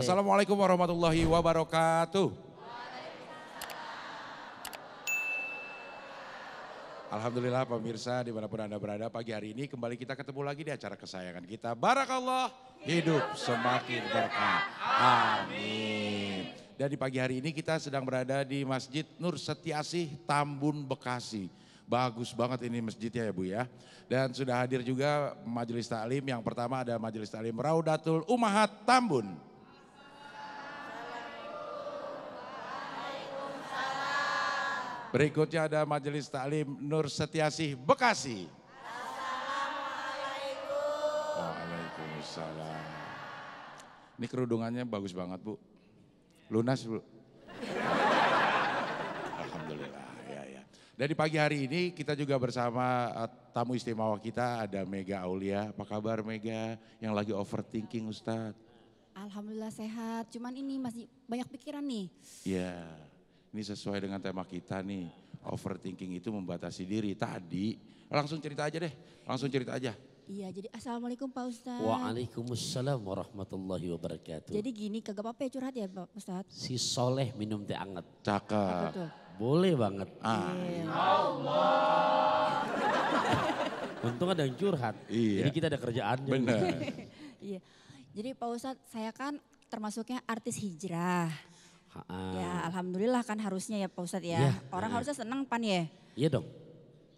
Assalamualaikum warahmatullahi wabarakatuh. Alhamdulillah pemirsa dimanapun Anda berada pagi hari ini kembali kita ketemu lagi di acara kesayangan kita. Barakallah hidup semakin berkah. Amin. Dan di pagi hari ini kita sedang berada di Masjid Nur Setiasih Tambun Bekasi. Bagus banget ini masjidnya ya Bu ya. Dan sudah hadir juga majelis taklim yang pertama ada majelis taklim Raudatul Umahat Tambun. Berikutnya ada Majelis Taklim Nur Setiasih Bekasi. Assalamualaikum. Waalaikumsalam. Ini kerudungannya bagus banget Bu. Lunas Bu. Alhamdulillah. Ya, ya. Dari pagi hari ini kita juga bersama eh, tamu istimewa kita ada Mega Aulia. Apa kabar Mega yang lagi overthinking Ustadz? Alhamdulillah sehat, cuman ini masih banyak pikiran nih. Iya. Yeah ini sesuai dengan tema kita nih. Overthinking itu membatasi diri. Tadi langsung cerita aja deh. Langsung cerita aja. Iya, jadi assalamualaikum Pak Ustadz. Waalaikumsalam warahmatullahi wabarakatuh. Jadi gini, kagak apa-apa ya curhat ya Pak Ustadz. Si Soleh minum teh anget. Cakep. Boleh banget. Ah. Allah. Iya. Untung ada yang curhat. Iya. Jadi kita ada kerjaan. Benar. iya. Jadi Pak Ustadz, saya kan termasuknya artis hijrah. Ya alhamdulillah kan harusnya ya Pak Ustadz ya. ya. Orang ya, ya. harusnya senang pan ya. Iya dong.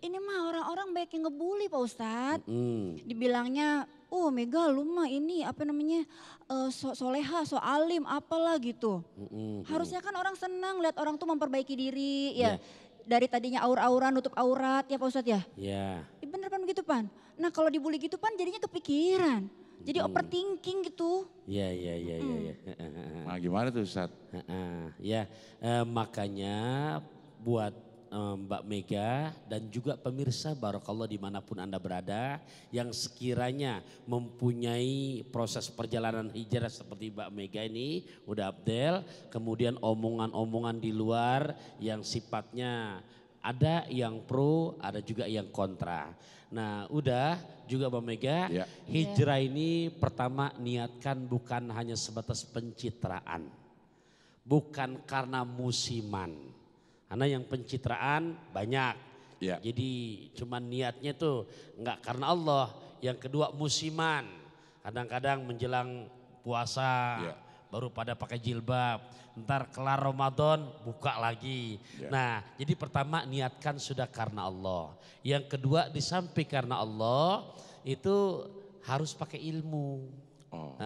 Ini mah orang-orang banyak yang ngebully Pak Ustadz. Mm-hmm. Dibilangnya, oh Mega lu mah ini apa namanya uh, so soleha, so alim apalah gitu. Mm-hmm. Harusnya kan orang senang lihat orang tuh memperbaiki diri ya. Yeah. Dari tadinya aur-auran, nutup aurat ya Pak Ustadz ya. Iya. Yeah. Bener pan begitu pan. Nah kalau dibully gitu pan jadinya kepikiran jadi hmm. overthinking gitu. Iya, iya, iya, iya. Ya. Nah gimana tuh Ustaz? Ya eh, makanya buat eh, Mbak Mega dan juga pemirsa Barokallah dimanapun Anda berada. Yang sekiranya mempunyai proses perjalanan hijrah seperti Mbak Mega ini. Udah Abdel. Kemudian omongan-omongan di luar yang sifatnya ada yang pro, ada juga yang kontra. Nah, udah juga Mbak Mega, ya. ya. hijrah ya. ini pertama niatkan bukan hanya sebatas pencitraan. Bukan karena musiman. Karena yang pencitraan banyak. Ya. Jadi cuma niatnya tuh enggak karena Allah. Yang kedua musiman. Kadang-kadang menjelang puasa. Ya baru pada pakai jilbab. Ntar kelar Ramadan buka lagi. Yeah. Nah, jadi pertama niatkan sudah karena Allah. Yang kedua di karena Allah itu harus pakai ilmu. Oh.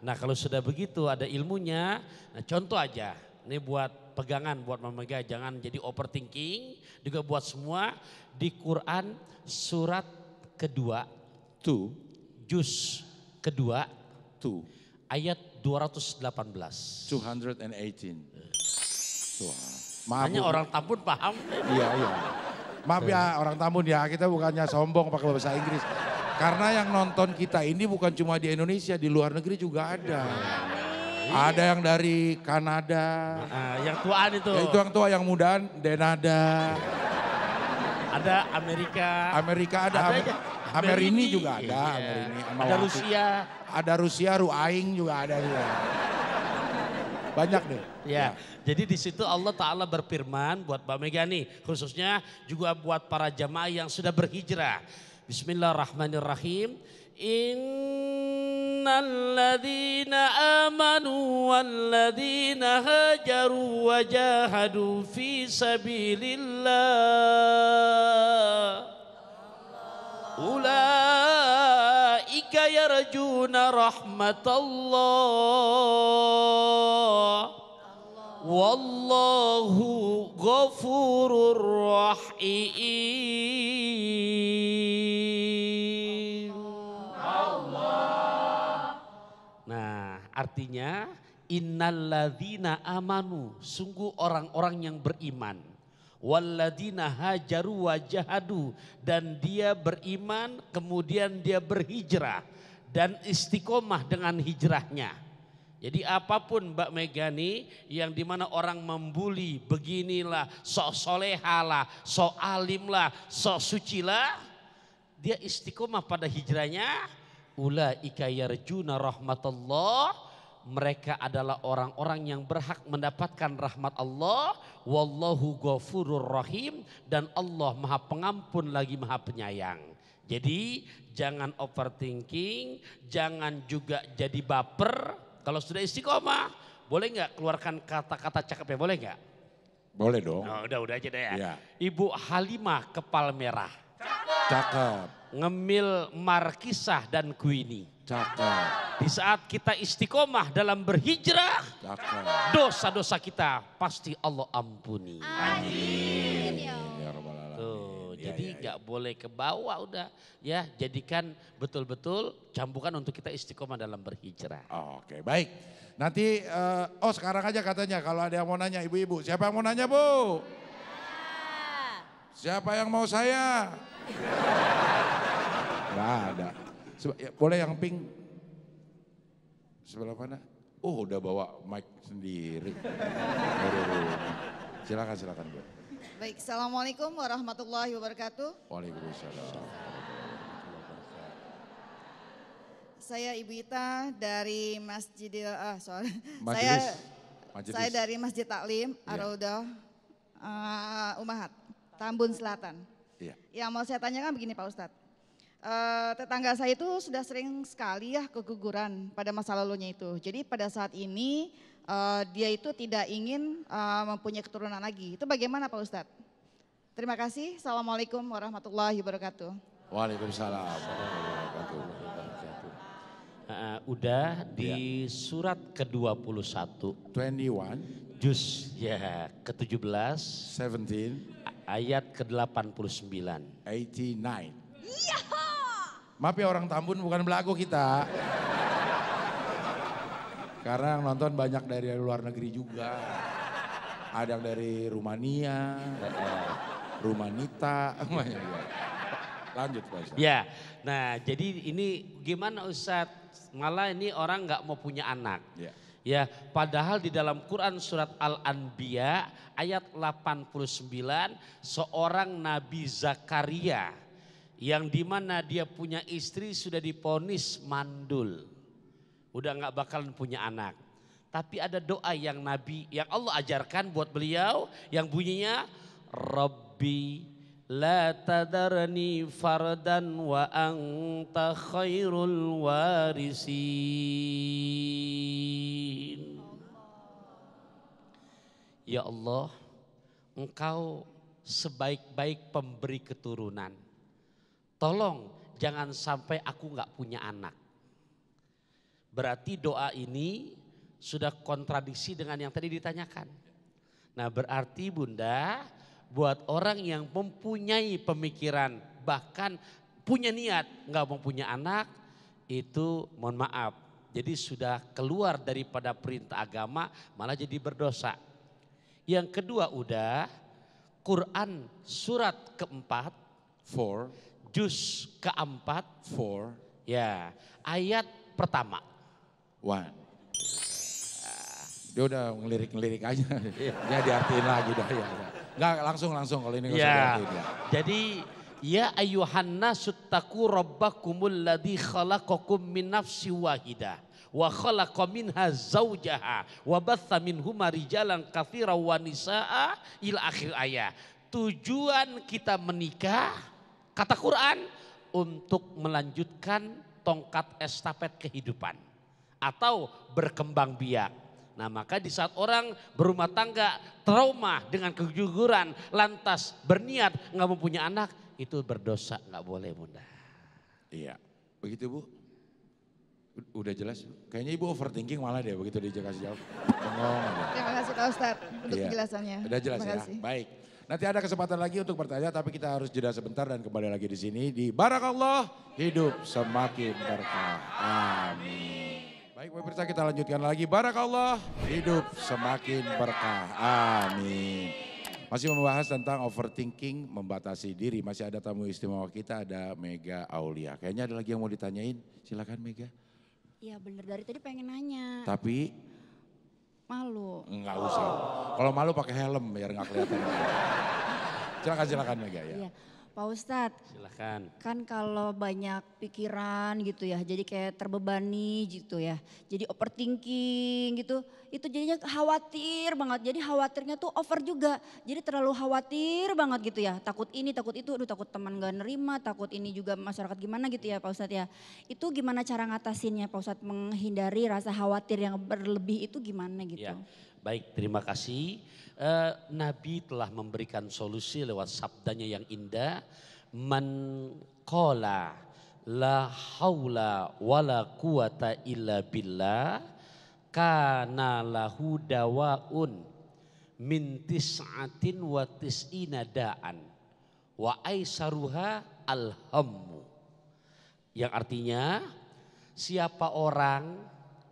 Nah, kalau sudah begitu ada ilmunya, nah, contoh aja. Ini buat pegangan buat memegang jangan jadi overthinking juga buat semua di Quran surat kedua tuh juz kedua tuh ayat 218. 218. maaf. Hanya orang Tambun paham. Iya, iya. Maaf ya orang Tambun ya, kita bukannya sombong pakai bahasa Inggris. Karena yang nonton kita ini bukan cuma di Indonesia, di luar negeri juga ada. Ada yang dari Kanada. Nah, yang tuaan itu. Ya, itu yang tua, yang mudaan Denada. Ada Amerika. Amerika ada. ada Amer Amerini juga ada, Amir iya. Amerini. ada Rusia. Ada Rusia, Ruaing juga ada juga. Banyak deh. Ya. ya. Jadi di situ Allah Ta'ala berfirman buat Mbak Megani. Khususnya juga buat para jamaah yang sudah berhijrah. Bismillahirrahmanirrahim. الذين آمنوا والذين هاجروا وجاهدوا في سبيل sabilillah Ulaika yarjuna rahmatallah Wallahu ghafurur rahim Nah artinya Innalladzina amanu Sungguh orang-orang yang beriman Walladina hajaru wajahadu. Dan dia beriman kemudian dia berhijrah. Dan istiqomah dengan hijrahnya. Jadi apapun Mbak Megani yang dimana orang membuli beginilah, sok solehalah, sok alimlah, sok sucilah. Dia istiqomah pada hijrahnya. Ula ikayarjuna rahmatullah. Mereka adalah orang-orang yang berhak mendapatkan rahmat Allah wallahu ghafurur rahim dan Allah Maha Pengampun lagi Maha Penyayang. Jadi jangan overthinking, jangan juga jadi baper. Kalau sudah istiqomah, boleh nggak keluarkan kata-kata cakep ya? Boleh nggak? Boleh dong. Oh, udah udah aja deh ya. ya. Ibu Halimah kepal merah. Cakep. Cakep. Ngemil Markisah dan Queenie. Cakap. Di saat kita istiqomah dalam berhijrah, dosa-dosa kita pasti Allah ampuni. Amin. Ya, ya Tuh, ya, jadi nggak ya, ya. boleh ke bawah udah ya jadikan betul-betul campukan untuk kita istiqomah dalam berhijrah. Oh, Oke okay. baik. Nanti uh, oh sekarang aja katanya kalau ada yang mau nanya ibu-ibu siapa yang mau nanya bu? Siapa yang mau saya? Gak ada ya, boleh yang pink? Sebelah mana? Oh udah bawa mic sendiri. silakan silakan Bu. Baik, Assalamualaikum warahmatullahi wabarakatuh. Waalaikumsalam. Saya Ibu Ita dari Masjidil, ah sorry. Majelis. Saya Majelis. Saya dari Masjid Taklim iya. Aroudah yeah. uh, Umahat, Tambun Selatan. Yeah. Yang mau saya tanyakan begini Pak Ustadz. Eh, tetangga saya itu sudah sering sekali ya keguguran pada masa lalunya itu. Jadi pada saat ini uh, dia itu tidak ingin uh, mempunyai keturunan lagi. Itu bagaimana Pak Ustadz? Terima kasih. Assalamualaikum warahmatullahi wabarakatuh. Waalaikumsalam warahmatullahi wabarakatuh. Uh, udah di ya. surat ke-21. 21. Juz ya ke-17. 17. Ayat ke-89. 89. Yeah. Maaf ya orang Tambun bukan belagu kita. Karena yang nonton banyak dari luar negeri juga. Ada yang dari Rumania, Rumanita, Lanjut Pak Ustadz. Ya, nah jadi ini gimana Ustadz? Malah ini orang gak mau punya anak. Ya. Ya, padahal di dalam Quran surat Al-Anbiya ayat 89 seorang Nabi Zakaria yang dimana dia punya istri sudah diponis mandul, udah nggak bakalan punya anak. Tapi ada doa yang Nabi, yang Allah ajarkan buat beliau, yang bunyinya, Rabbi la tadarni fardan wa anta khairul warisin. Ya Allah, Engkau sebaik-baik pemberi keturunan Tolong jangan sampai aku nggak punya anak. Berarti doa ini sudah kontradiksi dengan yang tadi ditanyakan. Nah berarti bunda buat orang yang mempunyai pemikiran bahkan punya niat nggak mau punya anak itu mohon maaf. Jadi sudah keluar daripada perintah agama malah jadi berdosa. Yang kedua udah Quran surat keempat. Four juz keempat. Four. Ya, ayat pertama. One. Dia udah ngelirik-ngelirik aja. ya diartiin lagi dah ya. Enggak langsung-langsung kalau ini ya. ya. Jadi Ya ayuhan nasu rabbakumul ladhi khalaqakum min nafsi wahidah wa khalaqa minha zawjaha wa batha minhuma rijalan kathira wa nisaa ila akhir ayat. Tujuan kita menikah Kata Quran untuk melanjutkan tongkat estafet kehidupan atau berkembang biak. Nah maka di saat orang berumah tangga trauma dengan keguguran lantas berniat nggak mempunyai anak itu berdosa nggak boleh bunda. Iya begitu bu. Udah jelas, kayaknya ibu overthinking malah deh begitu dia kasih jawab. Terima kasih Pak Ustadz untuk iya. penjelasannya. Udah jelas ya, baik. Nanti ada kesempatan lagi untuk bertanya tapi kita harus jeda sebentar dan kembali lagi di sini di Barakallah hidup semakin berkah. Amin. Baik pemirsa kita lanjutkan lagi Barakallah hidup semakin berkah. Amin. Masih membahas tentang overthinking, membatasi diri. Masih ada tamu istimewa kita ada Mega Aulia. Kayaknya ada lagi yang mau ditanyain. Silakan Mega. Iya benar dari tadi pengen nanya. Tapi Malu. Enggak usah. Oh. Kalau malu pakai helm biar nggak kelihatan. silakan silakan ya. Iya. Pak Ustadz. Silahkan. Kan kalau banyak pikiran gitu ya, jadi kayak terbebani gitu ya. Jadi overthinking gitu, itu jadinya khawatir banget. Jadi khawatirnya tuh over juga. Jadi terlalu khawatir banget gitu ya. Takut ini, takut itu, aduh takut teman gak nerima, takut ini juga masyarakat gimana gitu ya Pak Ustadz ya. Itu gimana cara ngatasinnya Pak Ustadz menghindari rasa khawatir yang berlebih itu gimana gitu. Ya. Baik, terima kasih. Uh, Nabi telah memberikan solusi lewat sabdanya yang indah. Man kola la haula wala quwata illa billah kana lahu dawaun min tis'atin wa tis'ina da'an wa aisaruha alhammu yang artinya siapa orang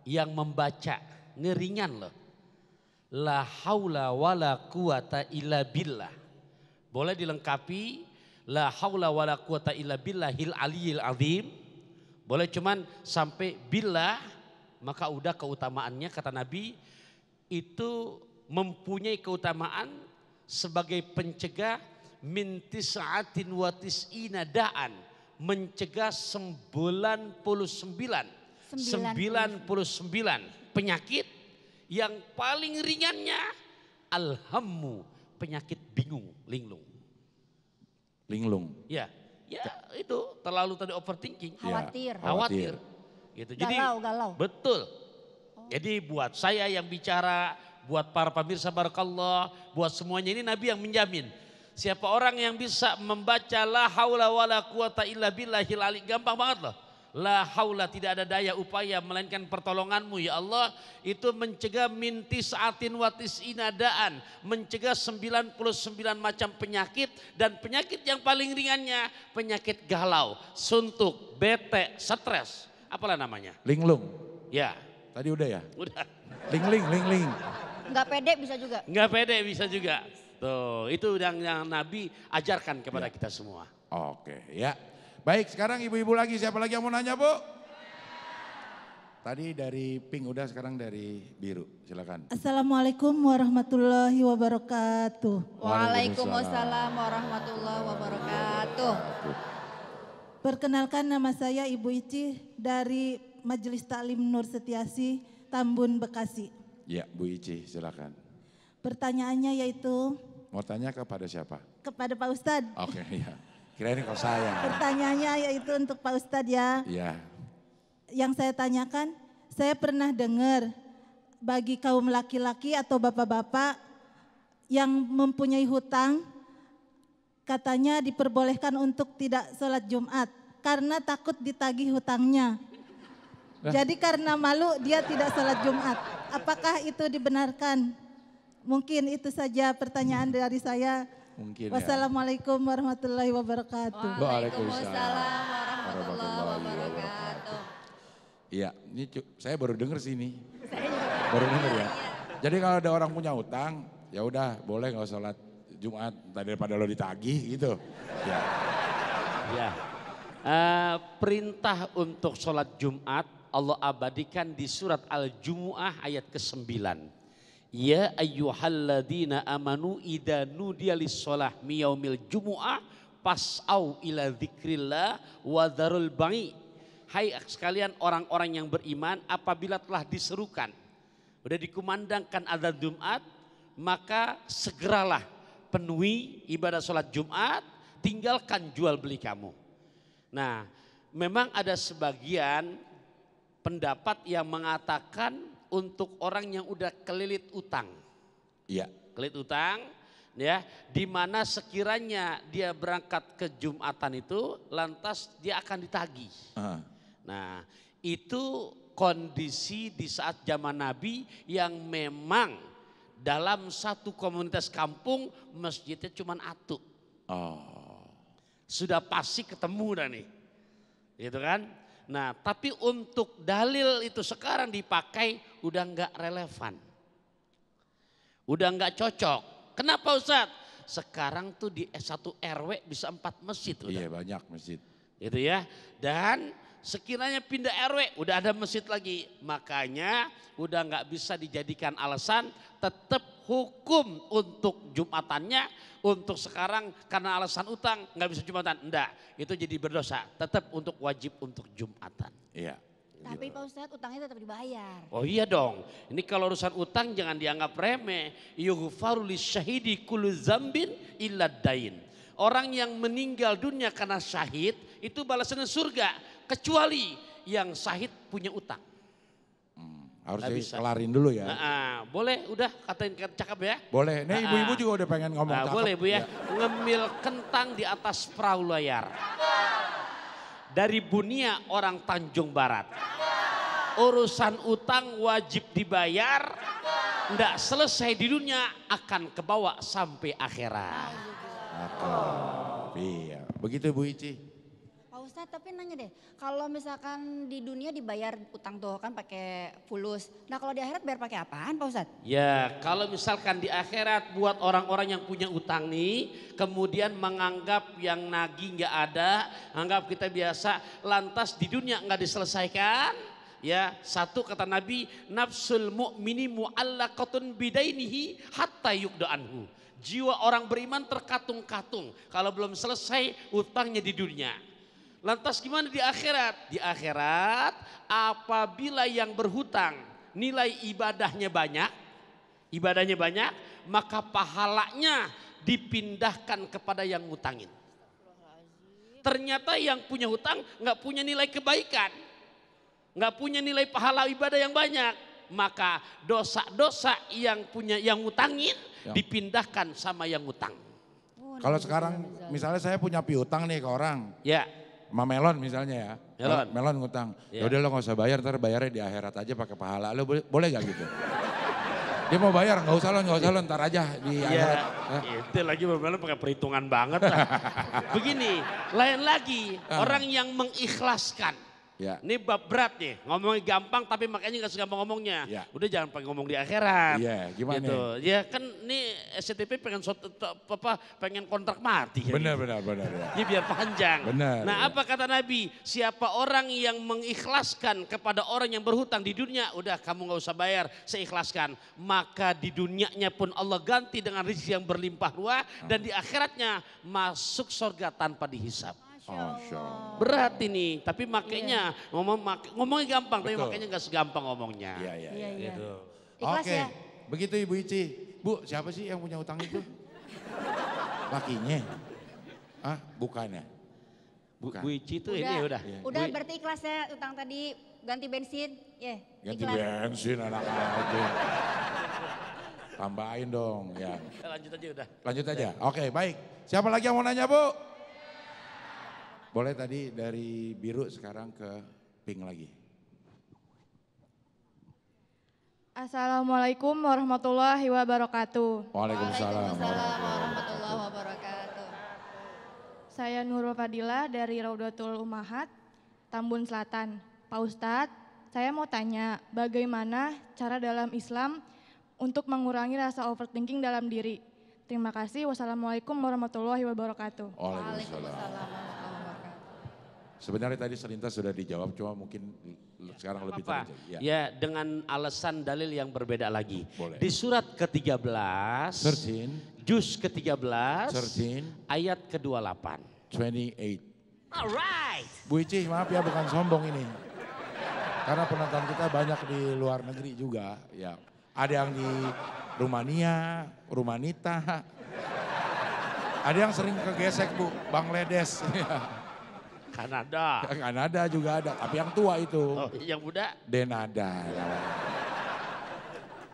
yang membaca ngeringan loh La haula wala quwata illa billah. Boleh dilengkapi la haula wala quwata illa billahil aliyil azim. Boleh cuman sampai billah maka udah keutamaannya kata Nabi itu mempunyai keutamaan sebagai pencegah tis'atin saatin watis inadaan mencegah 99 99 penyakit yang paling ringannya alhammu penyakit bingung linglung linglung ya ya itu terlalu tadi overthinking ya, khawatir khawatir gitu jadi galau galau. betul oh. jadi buat saya yang bicara buat para pemirsa barakallah buat semuanya ini nabi yang menjamin siapa orang yang bisa membaca la haula wala quwata illa billahil gampang banget loh La haula tidak ada daya upaya melainkan pertolonganmu ya Allah. Itu mencegah mintis atin watis inadaan. Mencegah 99 macam penyakit. Dan penyakit yang paling ringannya penyakit galau, suntuk, bete, stres. Apalah namanya? Linglung. Ya. Tadi udah ya? Udah. Lingling, lingling. Enggak pede bisa juga. Enggak pede bisa juga. Tuh, itu yang, yang Nabi ajarkan kepada ya. kita semua. Oke, ya. Baik, sekarang ibu-ibu lagi siapa lagi yang mau nanya, Bu? Tadi dari pink udah, sekarang dari biru. Silakan. Assalamualaikum warahmatullahi wabarakatuh. Waalaikumsalam warahmatullahi wabarakatuh. Perkenalkan nama saya Ibu Ici dari Majelis Taklim Nur Setiasi, Tambun, Bekasi. Ya, Bu Ici, silakan. Pertanyaannya yaitu Mau tanya kepada siapa? Kepada Pak Ustadz. Oke, okay, ya. Kirain kok sayang. Pertanyaannya yaitu untuk Pak Ustadz ya. Iya. Yang saya tanyakan, saya pernah dengar bagi kaum laki-laki atau bapak-bapak yang mempunyai hutang katanya diperbolehkan untuk tidak sholat Jumat karena takut ditagih hutangnya. Jadi karena malu dia tidak sholat Jumat. Apakah itu dibenarkan? Mungkin itu saja pertanyaan dari saya. Mungkin ya. Wassalamualaikum ya. warahmatullahi wabarakatuh. Waalaikumsalam warahmatullahi wabarakatuh. Iya, ini saya baru dengar sih ini. baru dengar ya. Iya. Jadi kalau ada orang punya utang, ya udah boleh nggak sholat Jumat daripada lo ditagih gitu. Ya. ya. Uh, perintah untuk sholat Jumat Allah abadikan di surat Al-Jumu'ah ayat ke-9. Ya ayyuhalladzina amanu idza nudiya lis-shalah miyaumil jumu'ah pas'au ila dzikrillah wa dzarul bai. Hai sekalian orang-orang yang beriman apabila telah diserukan sudah dikumandangkan azan Jumat maka segeralah penuhi ibadah sholat Jumat tinggalkan jual beli kamu. Nah memang ada sebagian pendapat yang mengatakan untuk orang yang udah kelilit utang. Iya. Kelilit utang ya, di sekiranya dia berangkat ke Jumatan itu lantas dia akan ditagih. Uh. Nah, itu kondisi di saat zaman Nabi yang memang dalam satu komunitas kampung masjidnya cuma atuk, Oh. Sudah pasti ketemu dah nih. Gitu kan? Nah, tapi untuk dalil itu sekarang dipakai udah nggak relevan. Udah nggak cocok. Kenapa Ustadz? Sekarang tuh di S1 RW bisa empat masjid. Iya udah. banyak masjid. Gitu ya. Dan sekiranya pindah RW udah ada masjid lagi. Makanya udah nggak bisa dijadikan alasan tetap hukum untuk jumatannya untuk sekarang karena alasan utang nggak bisa jumatan enggak itu jadi berdosa tetap untuk wajib untuk jumatan iya tapi iya. Pak Ustadz utangnya tetap dibayar. Oh iya dong. Ini kalau urusan utang jangan dianggap remeh. Yughfaru syahidi kullu zambin illa dain. Orang yang meninggal dunia karena syahid itu balasannya surga. Kecuali yang syahid punya utang. Hmm, harus bisa. kelarin dulu ya. Nah, uh, boleh udah katain cakep ya. Boleh. Ini nah, ibu-ibu juga udah pengen ngomong nah, cakep. Boleh Bu ya. ya. Ngemil kentang di atas perahu layar dari dunia orang Tanjung Barat. Urusan utang wajib dibayar, tidak selesai di dunia akan kebawa sampai akhirat. Oh Iya. Begitu Bu Ici. Nah, tapi nanya deh, kalau misalkan di dunia dibayar utang tuh kan pakai fulus. Nah kalau di akhirat bayar pakai apaan Pak Ustadz? Ya kalau misalkan di akhirat buat orang-orang yang punya utang nih. Kemudian menganggap yang nagi nggak ada. Anggap kita biasa lantas di dunia nggak diselesaikan. Ya, satu kata Nabi, nafsul mu'mini mu'allaqatun bidainihi hatta yuk jiwa orang beriman terkatung-katung kalau belum selesai utangnya di dunia. Lantas gimana di akhirat? Di akhirat apabila yang berhutang nilai ibadahnya banyak, ibadahnya banyak, maka pahalanya dipindahkan kepada yang ngutangin. Ternyata yang punya hutang nggak punya nilai kebaikan, nggak punya nilai pahala ibadah yang banyak, maka dosa-dosa yang punya yang ngutangin ya. dipindahkan sama yang ngutang. Oh, Kalau sekarang misalnya saya punya piutang nih ke orang, ya sama Melon misalnya ya. Melon. Melon ngutang. Ya udah lo gak usah bayar, ntar bayarnya di akhirat aja pakai pahala. Lo boleh, boleh gak gitu? Dia mau bayar, gak usah lo, gak usah lo, ntar aja di ya, akhirat. Itu lagi Melon pakai perhitungan banget lah. Begini, lain lagi, ah. orang yang mengikhlaskan Ya. Ini bab berat nih, ngomongnya gampang tapi makanya gak segampang ngomongnya. Ya. Udah jangan pengen ngomong di akhirat. Iya, gimana? Gitu. Ya, ya kan ini SCTP pengen apa pengen kontrak mati. Ya, benar, gitu. benar, benar, benar. Dia ya. biar panjang. Benar. Nah, ya. apa kata Nabi? Siapa orang yang mengikhlaskan kepada orang yang berhutang di dunia, udah kamu gak usah bayar, saya ikhlaskan. Maka di dunianya pun Allah ganti dengan rezeki yang berlimpah ruah ah. dan di akhiratnya masuk surga tanpa dihisap. Berat ini, tapi makainya yeah. ngomong make, ngomongnya gampang, Betul. tapi makainya nggak segampang ngomongnya. Iya, iya, iya. Ya. Gitu. Oke, ya. begitu Ibu Ici. Bu, siapa sih yang punya utang itu? Lakinya? Ah, bukannya? Bukan. Bu, Bu Ici itu udah, ini udah. Ya. Udah Bu... berarti ikhlasnya utang tadi ganti bensin. Yeah, ganti ikhlas. bensin anak anak Tambahin dong ya. Lanjut aja udah. Lanjut aja. Oke, okay, baik. Siapa lagi yang mau nanya, Bu? Boleh tadi dari biru sekarang ke pink lagi. Assalamualaikum warahmatullahi wabarakatuh. Waalaikumsalam, Waalaikumsalam warahmatullahi wabarakatuh. Saya Nurul Fadila dari Raudatul Umahat, Tambun Selatan. Pak Ustadz, saya mau tanya bagaimana cara dalam Islam untuk mengurangi rasa overthinking dalam diri. Terima kasih. Wassalamualaikum warahmatullahi wabarakatuh. Waalaikumsalam. Waalaikumsalam. Sebenarnya tadi selintas sudah dijawab, cuma mungkin ya, sekarang lebih apa. terjadi. Ya. ya, dengan alasan dalil yang berbeda lagi. Boleh. Di surat ke-13, juz ke-13, ayat ke-28. 28. Alright. Bu Ici, maaf ya bukan sombong ini. Karena penonton kita banyak di luar negeri juga. Ya, Ada yang di Rumania, Rumanita. Ada yang sering kegesek Bu, Bangladesh. Ya. Kanada. Kanada juga ada, tapi yang tua itu. Oh, yang muda? Denada.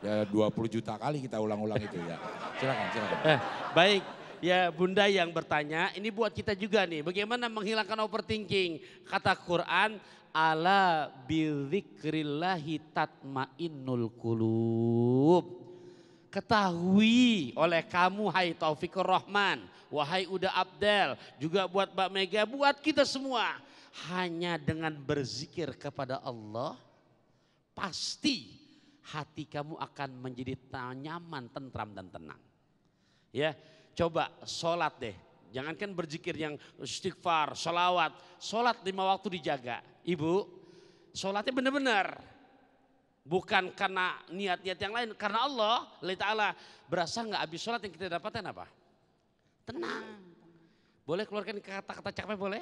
Ya 20 juta kali kita ulang-ulang itu ya. Silakan, silakan. Eh, baik, ya Bunda yang bertanya, ini buat kita juga nih, bagaimana menghilangkan overthinking? Kata Quran, ala bidzikrillahi tatmainnul kulub ketahui oleh kamu hai Taufikur Rahman, wahai Uda Abdel, juga buat Mbak Mega, buat kita semua. Hanya dengan berzikir kepada Allah, pasti hati kamu akan menjadi nyaman, tentram dan tenang. Ya, coba sholat deh. Jangankan berzikir yang istighfar, sholawat. Sholat lima waktu dijaga. Ibu, sholatnya benar-benar Bukan karena niat-niat yang lain, karena Allah, Allah Ta'ala berasa nggak habis sholat yang kita dapatkan apa? Tenang. Boleh keluarkan kata-kata cakep boleh?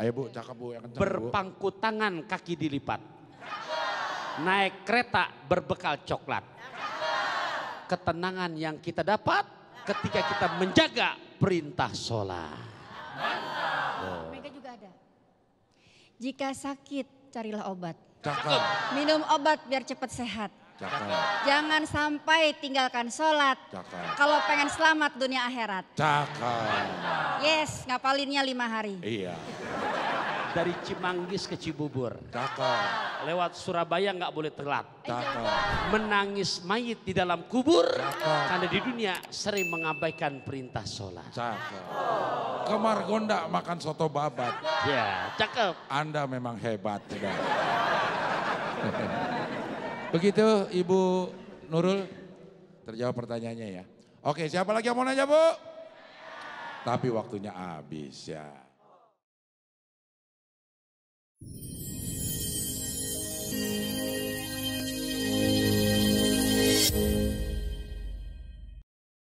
Ayo bu, cakap bu. Yang Berpangku bu. tangan kaki dilipat. Naik kereta berbekal coklat. Ketenangan yang kita dapat ketika kita menjaga perintah sholat. Mega juga ada. Jika sakit carilah obat cakep Minum obat biar cepat sehat. cakep Jangan sampai tinggalkan sholat. cakep Kalau pengen selamat dunia akhirat. cakep Yes, ngapalinnya lima hari. Iya. Dari Cimanggis ke Cibubur. cakep Lewat Surabaya nggak boleh telat. cakep Menangis mayit di dalam kubur. cakep Karena di dunia sering mengabaikan perintah sholat. cakep kemar gondak makan soto babat. Ya, cakep. Anda memang hebat. Begitu Ibu Nurul terjawab pertanyaannya ya. Oke, siapa lagi yang mau nanya, Bu? Tapi waktunya habis ya.